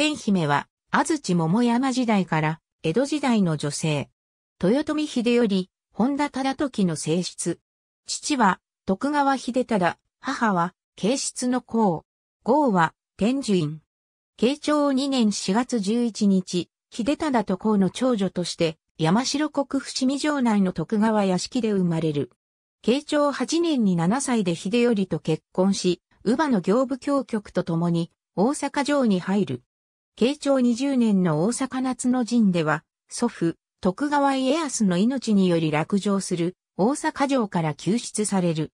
千姫は、安土桃山時代から江戸時代の女性。豊臣秀頼、本田忠時の正室。父は徳川秀忠、母は慶室の皇。号は天寿院。慶長2年4月11日、秀忠と皇の長女として、山城国伏見城内の徳川屋敷で生まれる。慶長8年に7歳で秀頼と結婚し、乳母の行部教局と共に大阪城に入る。慶長20年の大阪夏の陣では、祖父、徳川家康の命により落城する大阪城から救出される。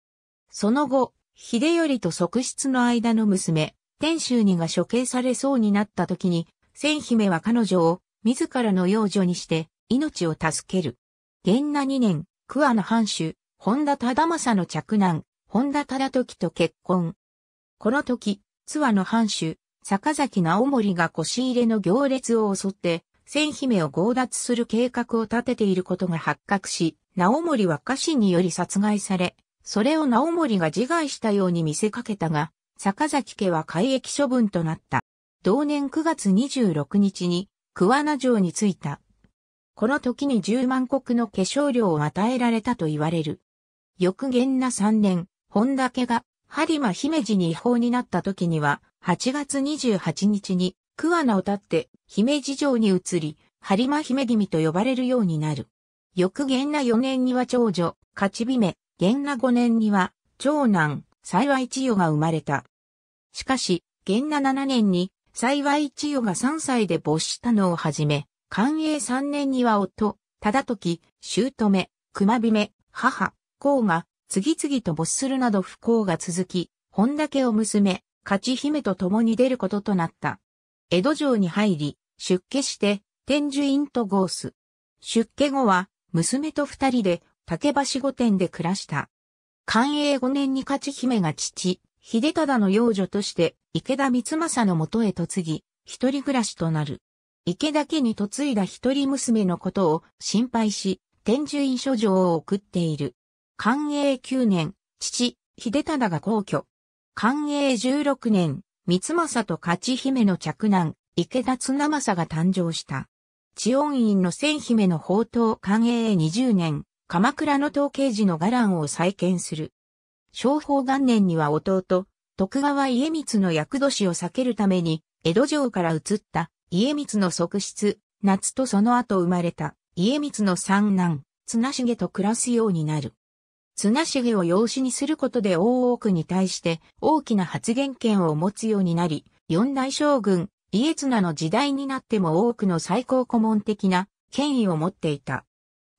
その後、秀頼と側室の間の娘、天州にが処刑されそうになった時に、千姫は彼女を自らの養女にして命を助ける。元那2年、桑の藩主、本田忠政の嫡男、本田忠時と結婚。この時、津和の藩主、坂崎直盛が腰入れの行列を襲って、千姫を強奪する計画を立てていることが発覚し、直盛は家臣により殺害され、それを直盛が自害したように見せかけたが、坂崎家は改役処分となった。同年9月26日に、桑名城に着いた。この時に10万石の化粧料を与えられたと言われる。翌元な3年、本田家が、播磨姫路に違法になった時には、8月28日に桑名を立って姫路城に移り、播磨姫君と呼ばれるようになる。翌元那4年には長女、勝姫、元那5年には長男、幸一千代が生まれた。しかし、元那7年に幸一千代が3歳で没したのをはじめ、寛永3年には夫、忠時、姑、熊姫、母、甲が次々と没するなど不幸が続き、本田家を娘、勝ち姫と共に出ることとなった。江戸城に入り、出家して、天寿院とゴース。出家後は、娘と二人で、竹橋御殿で暮らした。寛永五年に勝姫が父、秀忠の養女として、池田光政のもとへ嫁ぎ、一人暮らしとなる。池田家に嫁いだ一人娘のことを心配し、天寿院書状を送っている。寛永九年、父、秀忠が皇居、寛永16年、三政と勝姫の嫡男、池田綱政が誕生した。地恩院の千姫の宝刀寛永20年、鎌倉の統計時の伽藍を再建する。昭法元年には弟、徳川家光の役年を避けるために、江戸城から移った家光の側室、夏とその後生まれた家光の三男、綱重と暮らすようになる。綱重を養子にすることで大奥に対して大きな発言権を持つようになり、四大将軍、家綱の時代になっても多くの最高顧問的な権威を持っていた。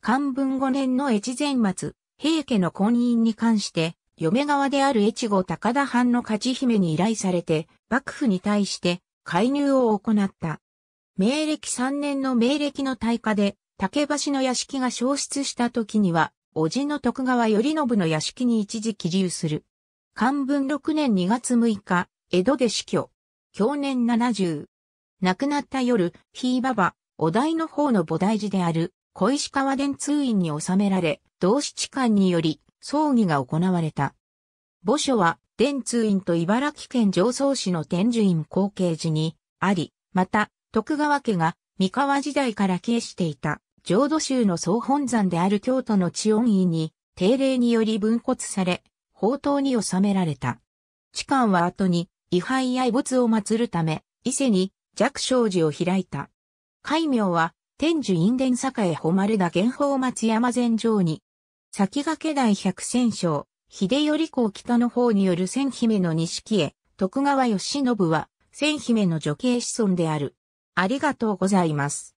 漢文5年の越前末、平家の婚姻に関して、嫁側である越後高田藩の勝姫に依頼されて、幕府に対して介入を行った。明暦3年の明暦の大火で、竹橋の屋敷が消失した時には、叔父の徳川頼信の屋敷に一時帰留する。漢文6年2月6日、江戸で死去。去年70。亡くなった夜、ひいばば、お題の方の菩提寺である、小石川伝通院に収められ、同志地官により、葬儀が行われた。墓所は、伝通院と茨城県上総市の天寿院後継寺に、あり、また、徳川家が、三河時代から帰していた、浄土宗の総本山である京都の知恩院に、定例により分骨され、宝刀に収められた。地官は後に、遺廃や遺物を祀るため、伊勢に弱小寺を開いた。戒名は、天寿院殿栄誉田玄宝松山禅城に、先駆け大百戦勝、秀頼公北の方による千姫の錦家、徳川義信は、千姫の女系子孫である。ありがとうございます。